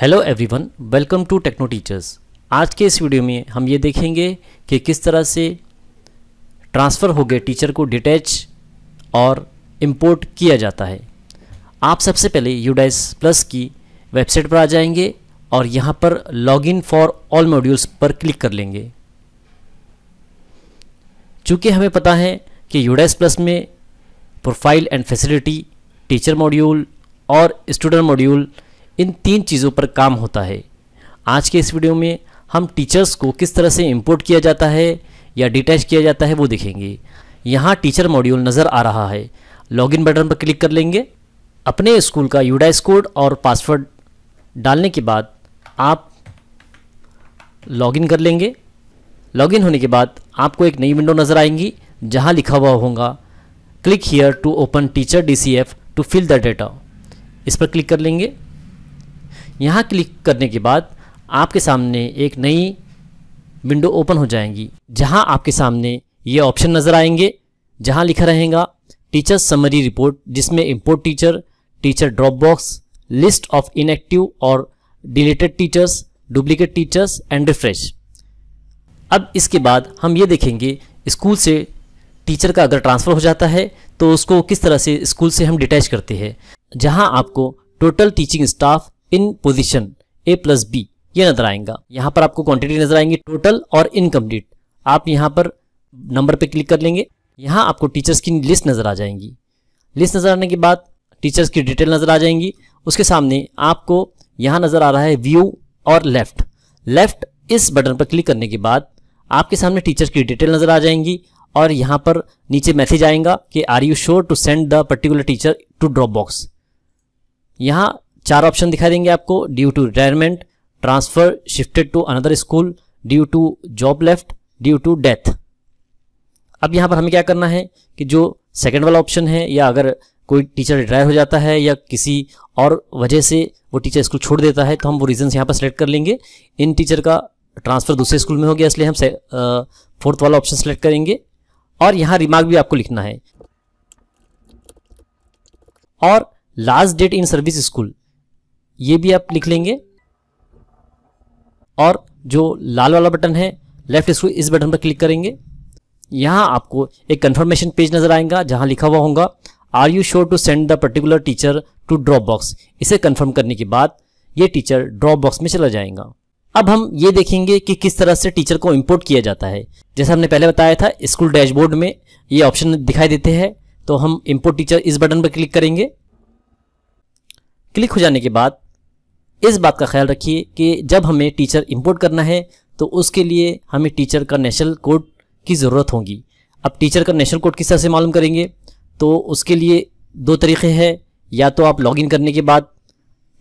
hello everyone welcome to techno teachers आज के इस वीडियो में हम ये देखेंगे कि किस तरह से ट्रांसफ़र हो गए टीचर को डिटैच और इंपोर्ट किया जाता है आप सबसे पहले यूडाइस प्लस की वेबसाइट पर आ जाएंगे और यहाँ पर लॉगिन फॉर ऑल मॉड्यूल्स पर क्लिक कर लेंगे चूँकि हमें पता है कि यूडाइस प्लस में profile and facility teacher module और स्टूडेंट मॉड्यूल इन तीन चीज़ों पर काम होता है आज के इस वीडियो में हम टीचर्स को किस तरह से इम्पोर्ट किया जाता है या डिटैच किया जाता है वो देखेंगे यहाँ टीचर मॉड्यूल नज़र आ रहा है लॉगिन बटन पर क्लिक कर लेंगे अपने स्कूल का यूडाइस कोड और पासवर्ड डालने के बाद आप लॉगिन कर लेंगे लॉगिन होने के बाद आपको एक नई विंडो नज़र आएंगी जहाँ लिखा हुआ होगा click here to open teacher D to fill the data इस पर क्लिक कर लेंगे यहाँ क्लिक करने के बाद आपके सामने एक नई विंडो ओपन हो जाएंगी जहाँ आपके सामने ये ऑप्शन नज़र आएंगे जहाँ लिखा रहेगा टीचर समरी रिपोर्ट जिसमें import teacher teacher drop box list of inactive और deleted teachers duplicate teachers and refresh अब इसके बाद हम ये देखेंगे स्कूल से टीचर का अगर ट्रांसफ़र हो जाता है तो उसको किस तरह से स्कूल से हम डिटैच करते हैं जहां आपको total teaching staff in position A plus B ये नजर आएगा यहाँ पर आपको क्वांटिटी नजर आएंगी टोटल और इनकम्प्लीट आप यहाँ पर नंबर पे क्लिक कर लेंगे यहाँ आपको टीचर्स की लिस्ट नज़र आ जाएंगी लिस्ट नज़र आने के बाद टीचर्स की डिटेल नज़र आ जाएंगी उसके सामने आपको यहाँ नज़र आ रहा है व्यू और लेफ़्ट लेफ़्ट इस बटन पर क्लिक करने के बाद आपके सामने टीचर्स की डिटेल नज़र आ जाएंगी और यहाँ पर नीचे मैसेज आएगा कि are you sure to send the particular teacher to drop box यहाँ चार ऑप्शन दिखाई देंगे आपको due to retirement transfer shifted to another school due to job left due to death अब यहां पर हमें क्या करना है कि जो सेकेंड वाला ऑप्शन है या अगर कोई टीचर रिटायर हो जाता है या किसी और वजह से वो टीचर स्कूल छोड़ देता है तो हम वो रीजन यहाँ पर सेलेक्ट कर लेंगे इन टीचर का ट्रांसफ़र दूसरे स्कूल में हो गया इसलिए हम फोर्थ वाला ऑप्शन सेलेक्ट करेंगे और यहाँ रिमार्क भी आपको लिखना है और last date in service school ये भी आप लिख लेंगे और जो लाल वाला बटन है लेफ्ट स्क्रू इस बटन पर क्लिक करेंगे यहाँ आपको एक कन्फर्मेशन पेज नजर आएगा जहाँ लिखा हुआ होगा are you sure to send the particular teacher to drop box इसे कन्फर्म करने के बाद ये टीचर ड्रॉप बॉक्स में चला जाएगा अब हम ये देखेंगे कि किस तरह से टीचर को इम्पोर्ट किया जाता है जैसा हमने पहले बताया था स्कूल डैशबोर्ड में ये ऑप्शन दिखाई देते हैं तो हम इम्पोर्ट टीचर इस बटन पर क्लिक करेंगे क्लिक हो जाने के बाद इस बात का ख्याल रखिए कि जब हमें टीचर इंपोर्ट करना है तो उसके लिए हमें टीचर का नेशनल कोड की ज़रूरत होगी अब टीचर का नेशनल कोड किस तरह से मालूम करेंगे तो उसके लिए दो तरीके हैं या तो आप लॉगिन करने के बाद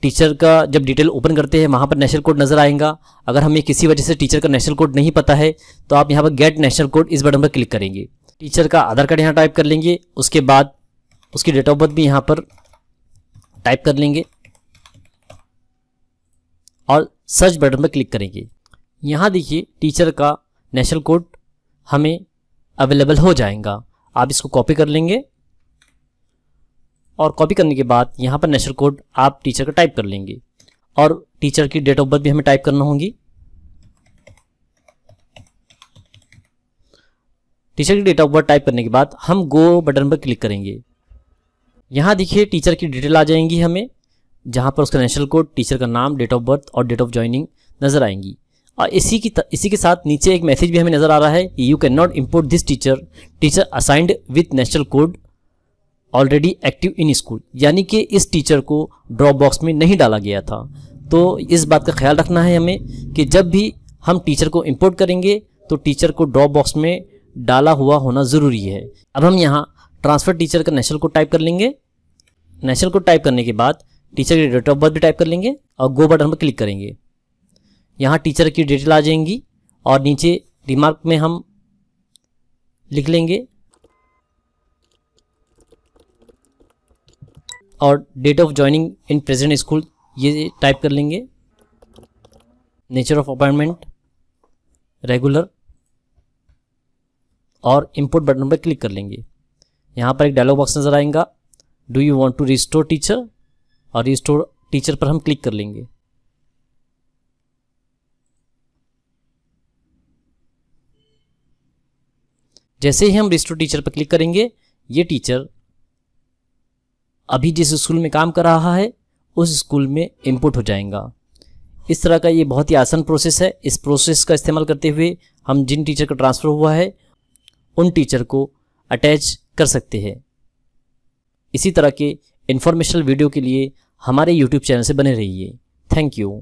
टीचर का जब डिटेल ओपन करते हैं वहाँ पर नेशनल कोड नज़र आएगा अगर हमें किसी वजह से टीचर का नेशनल कोड नहीं पता है तो आप यहाँ पर गेट नेशनल कोड इस बटन पर क्लिक करेंगे टीचर का आधार कार्ड यहाँ टाइप कर लेंगे उसके बाद उसकी डेट ऑफ बर्थ भी यहाँ पर टाइप कर लेंगे और सर्च बटन पर क्लिक करेंगे यहाँ देखिए टीचर का नेशनल कोड हमें अवेलेबल हो जाएगा आप इसको कॉपी कर लेंगे और कॉपी करने के बाद यहाँ पर नेशनल कोड आप टीचर का टाइप कर लेंगे और टीचर की डेट ऑफ बर्थ भी हमें टाइप करना होगी टीचर की डेट ऑफ बर्थ टाइप करने के बाद हम गो बटन पर क्लिक करेंगे यहाँ देखिए टीचर की डिटेल आ जाएंगी हमें जहाँ पर उसका नेशनल कोड टीचर का नाम डेट ऑफ बर्थ और डेट ऑफ ज्वाइनिंग नज़र आएंगी और इसी की इसी के साथ नीचे एक मैसेज भी हमें नज़र आ रहा है you can not import this teacher teacher assigned with national code already active in school यानी कि इस टीचर को ड्रॉप बॉक्स में नहीं डाला गया था तो इस बात का ख्याल रखना है हमें कि जब भी हम टीचर को इम्पोर्ट करेंगे तो टीचर को ड्रॉप बॉक्स में डाला हुआ होना ज़रूरी है अब हम यहाँ ट्रांसफ़र टीचर का नेशनल कोड टाइप कर लेंगे नेशनल कोड टाइप करने के बाद टीचर की डेट ऑफ बर्थ भी टाइप कर लेंगे और गो बटन पर क्लिक करेंगे यहाँ टीचर की डिटेल आ जाएंगी और नीचे रिमार्क में हम लिख लेंगे और date of joining in present school ये टाइप कर लेंगे नेचर ऑफ अपॉइंटमेंट रेगुलर और इंपोर्ट बटन पर क्लिक कर लेंगे यहाँ पर एक डायलॉग बॉक्स नज़र आएगा do you want to restore teacher और रिस्टोर टीचर पर हम क्लिक कर लेंगे जैसे ही हम रिस्टोर टीचर पर क्लिक करेंगे ये टीचर अभी जिस स्कूल में काम कर रहा है उस स्कूल में इनपुट हो जाएगा इस तरह का ये बहुत ही आसान प्रोसेस है इस प्रोसेस का इस्तेमाल करते हुए हम जिन टीचर का ट्रांसफ़र हुआ है उन टीचर को अटैच कर सकते हैं इसी तरह के इन्फॉर्मेशनल वीडियो के लिए हमारे यूट्यूब चैनल से बने रहिए थैंक यू